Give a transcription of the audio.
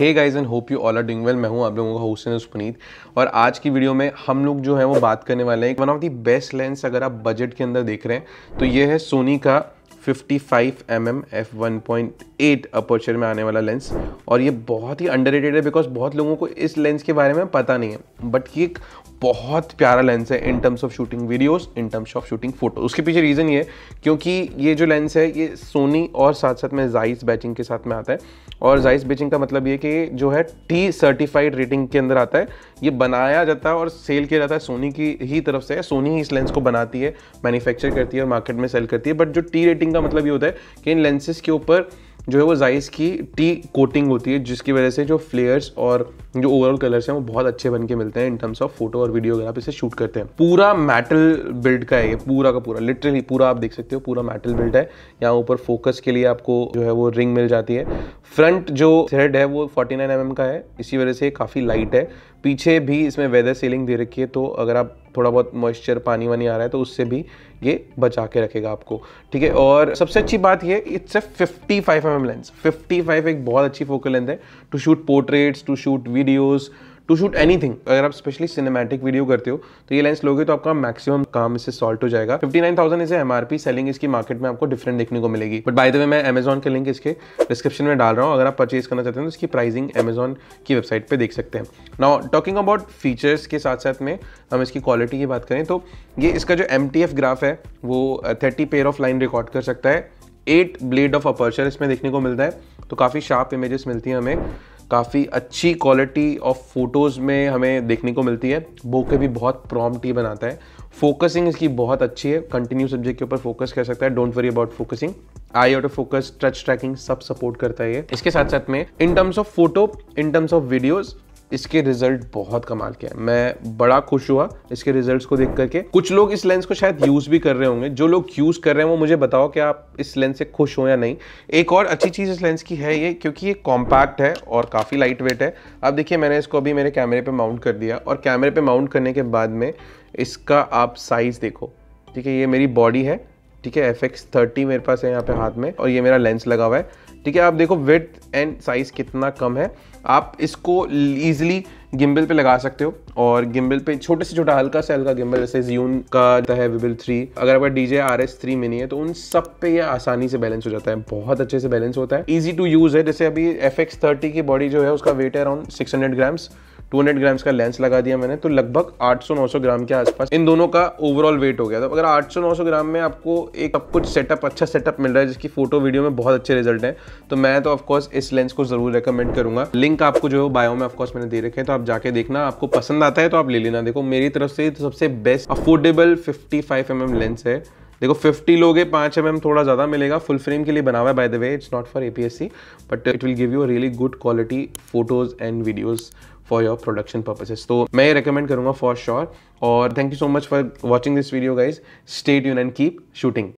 hey guys and hope you all are doing well मैं हूँ आप लोगों का हुसैन एंड पुनीत और आज की वीडियो में हम लोग जो है वो बात करने वाले हैं one of the best lens अगर आप बजट के अंदर देख रहे हैं तो ये है सोनी का 55 mm f 1.8 अपर्चर में आने वाला लेंस और ये बहुत ही अंडर है बिकॉज बहुत लोगों को इस लेंस के बारे में पता नहीं है बट ये एक बहुत प्यारा लेंस है in terms of shooting videos in terms of shooting photo उसके पीछे रीज़न ये क्योंकि ये जो लेंस है ये सोनी और साथ साथ में जाइस बैचिंग के साथ में आता है और जाइस बैचिंग का मतलब ये कि जो है टी सर्टिफाइड रेटिंग के अंदर आता है ये बनाया जाता है और सेल किया जाता है सोनी की ही तरफ से सोनी ही इस लेंस को बनाती है मैन्युफैक्चर करती है और मार्केट में सेल करती है बट जो टी कोटिंग का मतलब ये होता है कि इन लेंसेज के ऊपर जो है वो जाइस की टी कोटिंग होती है जिसकी वजह से जो फ्लेयर्स और जो ओवरऑल कलर्स हैं वो बहुत अच्छे बन के मिलते हैं इन टर्म्स ऑफ फोटो और वीडियो अगर आप इसे शूट करते हैं पूरा मेटल बिल्ड का है ये पूरा का पूरा लिटरली पूरा आप देख सकते हो पूरा मेटल बिल्ड है यहाँ ऊपर फोकस के लिए आपको जो है वो रिंग मिल जाती है फ्रंट जो थ्रेड है वो फोर्टी नाइन mm का है इसी वजह से काफ़ी लाइट है पीछे भी इसमें वेदर सीलिंग दे रखी है तो अगर आप थोड़ा बहुत मॉइस्चर पानी वानी आ रहा है तो उससे भी ये बचा के रखेगा आपको ठीक है और सबसे अच्छी बात ये it's a 55 five M lens 55 एक बहुत अच्छी फोकल लेंथ है to shoot portraits to shoot video videos to shoot anything अगर आप स्पेशली सिनेमैटिक वीडियो करते हो तो ये लेंस लोगे तो आपका मैक्सिमम काम इससे सॉल्ट हो जाएगा थाउजेंड इसे एमआरपी सेलिंग इसकी मार्केट में आपको डिफरेंट देखने को मिलेगी बट बाय द वे मैं के लिंक इसके डिस्क्रिप्शन में डाल रहा हूँ अगर आप परचेज करना चाहते हैं तो इसकी प्राइसिंग अमेजन की वेबसाइट पर देख सकते हैं नाउ टॉकिंग अबाउट फीचर्स के साथ साथ में हम इसकी क्वालिटी की बात करें तो ये इसका जो एम टी एफ ग्राफ है वो thirty pair of line record कर सकता है एट ब्लेड ऑफ अपर्चर इसमें देखने को मिलता है तो काफ़ी शार्प इमेजेस मिलती हैं हमें काफ़ी अच्छी क्वालिटी ऑफ फ़ोटोज़ में हमें देखने को मिलती है बोके भी बहुत प्रॉम्प्ट बनाता है फोकसिंग इसकी बहुत अच्छी है कंटिन्यू सब्जेक्ट के ऊपर फोकस कर सकता है don't worry about focusing eye auto focus touch tracking सब सपोर्ट करता है इसके साथ साथ में in terms of photo in terms of videos इसके रिजल्ट बहुत कमाल के हैं मैं बड़ा खुश हुआ इसके रिजल्ट्स को देख करके कुछ लोग इस लेंस को शायद यूज़ भी कर रहे होंगे जो लोग यूज़ कर रहे हैं वो मुझे बताओ कि आप इस लेंस से खुश हो या नहीं एक और अच्छी चीज़ इस लेंस की है ये क्योंकि ये कॉम्पैक्ट है और काफ़ी लाइट वेट है अब देखिए मैंने इसको अभी मेरे कैमरे पर माउंट कर दिया और कैमरे पर माउंट करने के बाद में इसका आप साइज़ देखो ठीक है ये मेरी बॉडी है ठीक है एफ एक्स थर्टी मेरे पास है यहाँ पे हाथ में और ये मेरा लेंस लगा हुआ है ठीक है आप देखो वेट एंड साइज़ कितना कम है आप इसको ईजिली गिम्बल पे लगा सकते हो और गिम्बल पे छोटे से छोटा हल्का से हल्का गिम्बल जैसे जियून का है विबिल थ्री अगर आपका D J R S three mini है तो उन सब पे ये आसानी से बैलेंस हो जाता है बहुत अच्छे से बैलेंस होता है ईजी टू यूज़ है जैसे अभी एफ एक्स थर्टी की बॉडी जो है उसका वेट है around six hundred grams two hundred grams का लेंस लगा दिया मैंने तो लगभग 800-900 ग्राम के आसपास इन दोनों का ओवरऑल वेट हो गया था तो अगर 800-900 ग्राम में आपको एक सब कुछ सेटअप अच्छा सेटअप मिल रहा है जिसकी फोटो वीडियो में बहुत अच्छे रिजल्ट है तो मैं तो ऑफकोर्स इस लेंस को जरूर रिकमेंड करूंगा लिंक आपको जो है बायो में ऑफकोर्स मैंने दे रखे हैं तो आप जाके देखना आपको पसंद आता है तो आप ले लेना देखो मेरी तरफ से सबसे best affordable fifty five lens है देखो 50 लोगे पाँच एम एम थोड़ा ज़्यादा मिलेगा फुल फ्रेम के लिए बना हुआ है by the way it's not for a but it will give you really good quality photos and videos for your production purposes तो मैं ये रिकमेंड करूँगा फॉर श्योर और thank you so much for watching this video guys stay यून and keep shooting